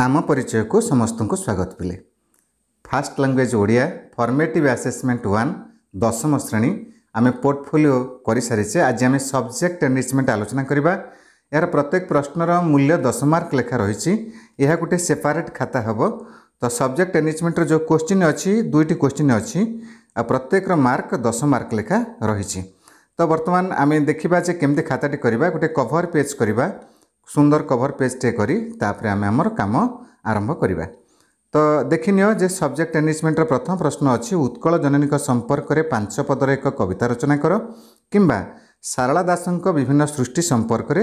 आम परिचय को समस्त को स्वागत पिले first language Odia formative assessment one दशम श्रेणी आम पोर्टफोलिओ कर सारी आज आम सब्जेक्ट एनरिचमेंट आलोचना करवा यार प्रत्येक प्रश्नर मूल्य दस मार्क लेखा रही गोटे सेपारेट खाता हे तो सब्जेक्ट एनरिचमेंटर जो क्वेश्चन अच्छी दुईट क्वेश्चन अच्छी प्रत्येक मार्क दस मार्क लेखा रही तो बर्तमान आम देखा जे केमी खाताटी करवा गोटे कभर पेज करवा ସୁନ୍ଦର କଭର ପେଜ୍ଟିଏ କରି ତାପରେ ଆମେ ଆମର କାମ ଆରମ୍ଭ କରିବା ତ ଦେଖିନିଅ ଯେ ସବଜେକ୍ଟ ଏନିଜମେଣ୍ଟର ପ୍ରଥମ ପ୍ରଶ୍ନ ଅଛି ଉତ୍କଳ ଜନନୀଙ୍କ ସମ୍ପର୍କରେ ପାଞ୍ଚ ପଦର ଏକ କବିତା ରଚନା କର କିମ୍ବା ସାରଳା ଦାସଙ୍କ ବିଭିନ୍ନ ସୃଷ୍ଟି ସମ୍ପର୍କରେ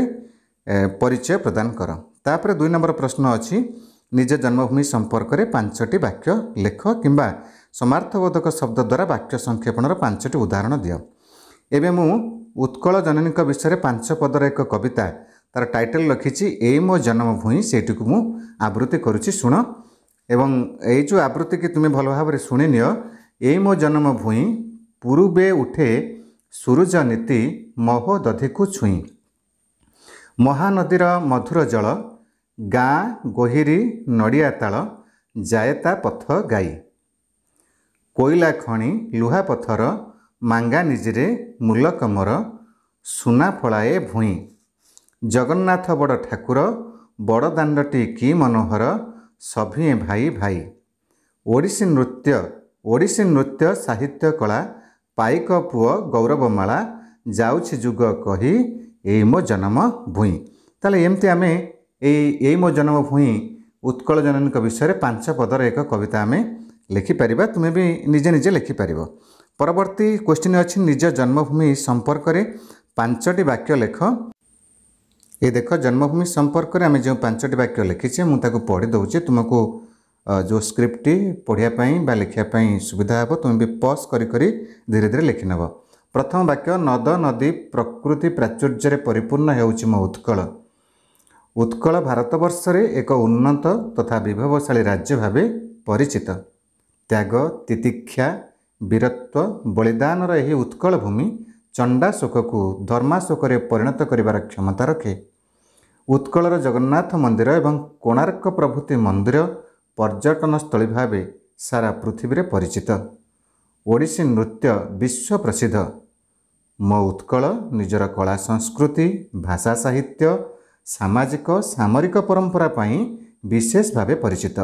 ପରିଚୟ ପ୍ରଦାନ କର ତାପରେ ଦୁଇ ନମ୍ବର ପ୍ରଶ୍ନ ଅଛି ନିଜ ଜନ୍ମଭୂମି ସମ୍ପର୍କରେ ପାଞ୍ଚଟି ବାକ୍ୟ ଲେଖ କିମ୍ବା ସମାର୍ଥବୋଧକ ଶବ୍ଦ ଦ୍ୱାରା ବାକ୍ୟ ସଂକ୍ଷେପଣର ପାଞ୍ଚଟି ଉଦାହରଣ ଦିଅ ଏବେ ମୁଁ ଉତ୍କଳ ଜନନୀଙ୍କ ବିଷୟରେ ପାଞ୍ଚ ପଦର ଏକ କବିତା ତାର ଟାଇଟେଲ୍ ରଖିଛି ଏଇ ମୋ ଜନ୍ମଭୂଇଁ ସେଇଟିକୁ ମୁଁ ଆବୃତ୍ତି କରୁଛି ଶୁଣ ଏବଂ ଏଇ ଯେଉଁ ଆବୃତ୍ତିକି ତୁମେ ଭଲ ଭାବରେ ଶୁଣିନିଅ ଏଇ ମୋ ଜନ୍ମଭୂଇଁ ପୂର୍ବେ ଉଠେ ସୂରୁଜ ନୀତି ମହ ଦଧିକୁ ଛୁଇଁ ମହାନଦୀର ମଧୁର ଜଳ ଗାଁ ଗୋହିରୀ ନଡ଼ିଆ ତାଳ ଯାଏ ତା ପଥ ଗାଈ କୋଇଲା ଖଣି ଲୁହାପଥର ମାଙ୍ଗାନିଜିରେ ମୂଲକମର ସୁନା ଫଳାଏ ଭୂଇଁ ଜଗନ୍ନାଥ ବଡ଼ ଠାକୁର ବଡ଼ ଦାଣ୍ଡଟି କି ମନୋହର ସଭିଏଁ ଭାଇ ଭାଇ ଓଡ଼ିଶୀ ନୃତ୍ୟ ଓଡ଼ିଶୀ ନୃତ୍ୟ ସାହିତ୍ୟ କଳା ପାଇକ ପୁଅ ଗୌରବମାଳା ଯାଉଛି ଯୁଗ କହି ଏଇ ମୋ ଜନ୍ମ ଭୂଇଁ ତାହେଲେ ଏମିତି ଆମେ ଏଇ ଏଇ ମୋ ଜନ୍ମ ଭୂଇଁ ଉତ୍କଳ ଜନନୀଙ୍କ ବିଷୟରେ ପାଞ୍ଚ ପଦର ଏକ କବିତା ଆମେ ଲେଖିପାରିବା ତୁମେ ବି ନିଜେ ନିଜେ ଲେଖିପାରିବ ପରବର୍ତ୍ତୀ କ୍ୱେଶ୍ଚିନ୍ ଅଛି ନିଜ ଜନ୍ମଭୂମି ସମ୍ପର୍କରେ ପାଞ୍ଚଟି ବାକ୍ୟ ଲେଖ ଏଇ ଦେଖ ଜନ୍ମଭୂମି ସମ୍ପର୍କରେ ଆମେ ଯେଉଁ ପାଞ୍ଚଟି ବାକ୍ୟ ଲେଖିଛେ ମୁଁ ତାକୁ ପଢ଼ି ଦେଉଛି ତୁମକୁ ଯେଉଁ ସ୍କ୍ରିପ୍ଟଟି ପଢ଼ିବା ପାଇଁ ବା ଲେଖିବା ପାଇଁ ସୁବିଧା ହେବ ତୁମେ ବି ପଜ୍ କରି କରି ଧୀରେ ଧୀରେ ଲେଖିନେବ ପ୍ରଥମ ବାକ୍ୟ ନଦ ନଦୀ ପ୍ରକୃତି ପ୍ରାଚୁର୍ଯ୍ୟରେ ପରିପୂର୍ଣ୍ଣ ହେଉଛି ମୋ ଉତ୍କଳ ଉତ୍କଳ ଭାରତବର୍ଷରେ ଏକ ଉନ୍ନତ ତଥା ବିଭବଶାଳୀ ରାଜ୍ୟ ଭାବେ ପରିଚିତ ତ୍ୟାଗ ତିତିକ୍ଷା ବୀରତ୍ୱ ବଳିଦାନର ଏହି ଉତ୍କଳ ଭୂମି ଚଣ୍ଡାଶୋକକୁ ଧର୍ମାଶୋକରେ ପରିଣତ କରିବାର କ୍ଷମତା ରଖେ ଉତ୍କଳର ଜଗନ୍ନାଥ ମନ୍ଦିର ଏବଂ କୋଣାର୍କ ପ୍ରଭୃତି ମନ୍ଦିର ପର୍ଯ୍ୟଟନସ୍ଥଳୀ ଭାବେ ସାରା ପୃଥିବୀରେ ପରିଚିତ ଓଡ଼ିଶୀ ନୃତ୍ୟ ବିଶ୍ୱ ପ୍ରସିଦ୍ଧ ମୋ ଉତ୍କଳ ନିଜର କଳା ସଂସ୍କୃତି ଭାଷା ସାହିତ୍ୟ ସାମାଜିକ ସାମରିକ ପରମ୍ପରା ପାଇଁ ବିଶେଷ ଭାବେ ପରିଚିତ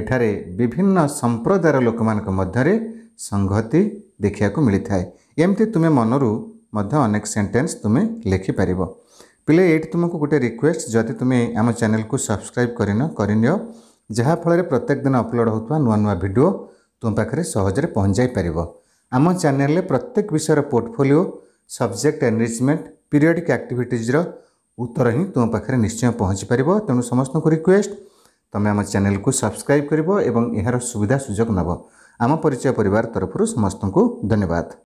ଏଠାରେ ବିଭିନ୍ନ ସମ୍ପ୍ରଦାୟର ଲୋକମାନଙ୍କ ମଧ୍ୟରେ ସଂହତି ଦେଖିବାକୁ ମିଳିଥାଏ ଏମିତି ତୁମେ ମନରୁ ମଧ୍ୟ ଅନେକ ସେଣ୍ଟେନ୍ସ ତୁମେ ଲେଖିପାରିବ ପିଲେ ଏଇଠି ତୁମକୁ ଗୋଟେ ରିକ୍ୱେଷ୍ଟ ଯଦି ତୁମେ ଆମ ଚ୍ୟାନେଲକୁ ସବସ୍କ୍ରାଇବ୍ କରିନ କରିନିଅ ଯାହାଫଳରେ ପ୍ରତ୍ୟେକ ଦିନ ଅପଲୋଡ଼ ହେଉଥିବା ନୂଆ ନୂଆ ଭିଡ଼ିଓ ତୁମ ପାଖରେ ସହଜରେ ପହଞ୍ଚାଇ ଆମ ଚ୍ୟାନେଲରେ ପ୍ରତ୍ୟେକ ବିଷୟର ପୋର୍ଟଫୋଲିଓ ସବଜେକ୍ଟ ଏନରିଚମେଣ୍ଟ ପିରିୟଡ଼ିକ୍ ଆକ୍ଟିଭିଟିଜ୍ର ଉତ୍ତର ହିଁ ତୁମ ପାଖରେ ନିଶ୍ଚୟ ପହଞ୍ଚିପାରିବ ତେଣୁ ସମସ୍ତଙ୍କୁ ରିକ୍ୱେଷ୍ଟ ତୁମେ ଆମ ଚ୍ୟାନେଲକୁ ସବସ୍କ୍ରାଇବ୍ କରିବ ଏବଂ ଏହାର ସୁବିଧା ସୁଯୋଗ ନେବ ଆମ ପରିଚୟ ପରିବାର ତରଫରୁ ସମସ୍ତଙ୍କୁ ଧନ୍ୟବାଦ